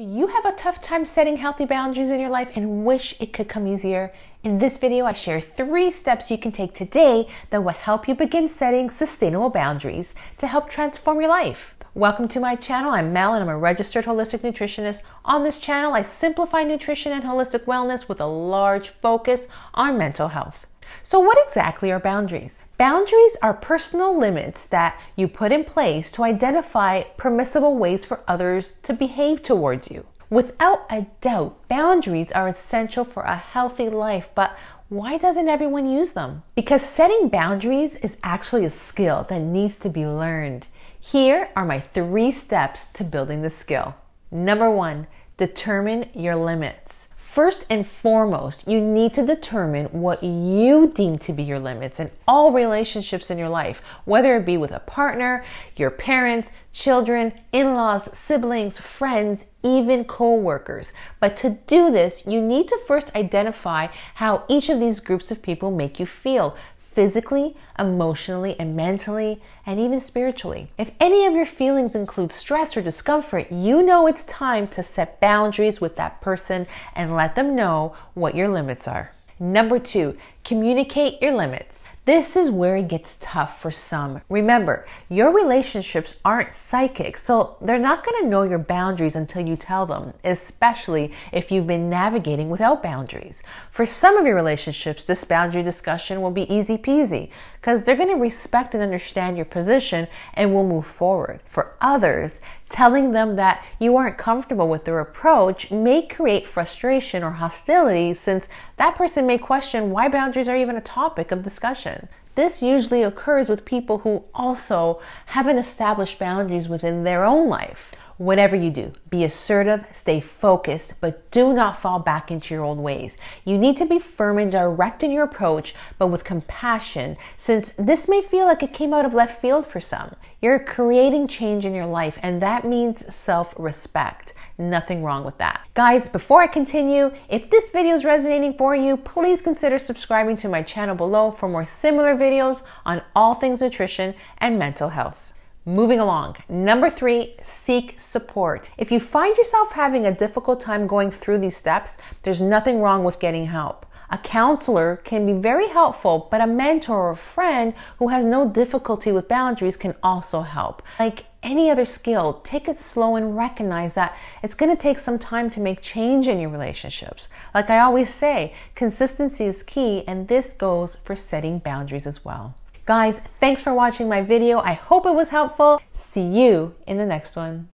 Do you have a tough time setting healthy boundaries in your life and wish it could come easier? In this video, I share three steps you can take today that will help you begin setting sustainable boundaries to help transform your life. Welcome to my channel. I'm Mal and I'm a registered holistic nutritionist. On this channel, I simplify nutrition and holistic wellness with a large focus on mental health. So, what exactly are boundaries? Boundaries are personal limits that you put in place to identify permissible ways for others to behave towards you. Without a doubt, boundaries are essential for a healthy life, but why doesn't everyone use them? Because setting boundaries is actually a skill that needs to be learned. Here are my three steps to building the skill. Number one, determine your limits. First and foremost, you need to determine what you deem to be your limits in all relationships in your life, whether it be with a partner, your parents, children, in laws, siblings, friends, even co workers. But to do this, you need to first identify how each of these groups of people make you feel physically, emotionally, and mentally, and even spiritually. If any of your feelings include stress or discomfort, you know it's time to set boundaries with that person and let them know what your limits are. Number two, Communicate your limits. This is where it gets tough for some. Remember, your relationships aren't psychic, so they're not going to know your boundaries until you tell them, especially if you've been navigating without boundaries. For some of your relationships, this boundary discussion will be easy peasy because they're going to respect and understand your position and will move forward. For others, telling them that you aren't comfortable with their approach may create frustration or hostility since that person may question why boundaries boundaries are even a topic of discussion. This usually occurs with people who also haven't established boundaries within their own life. Whatever you do, be assertive, stay focused, but do not fall back into your old ways. You need to be firm and direct in your approach, but with compassion, since this may feel like it came out of left field for some. You're creating change in your life, and that means self respect. Nothing wrong with that. Guys, before I continue, if this video is resonating for you, please consider subscribing to my channel below for more similar videos on all things nutrition and mental health. Moving along. Number three, seek support. If you find yourself having a difficult time going through these steps, there's nothing wrong with getting help. A counselor can be very helpful, but a mentor or a friend who has no difficulty with boundaries can also help. Like any other skill, take it slow and recognize that it's going to take some time to make change in your relationships. Like I always say, consistency is key, and this goes for setting boundaries as well. Guys, thanks for watching my video. I hope it was helpful. See you in the next one.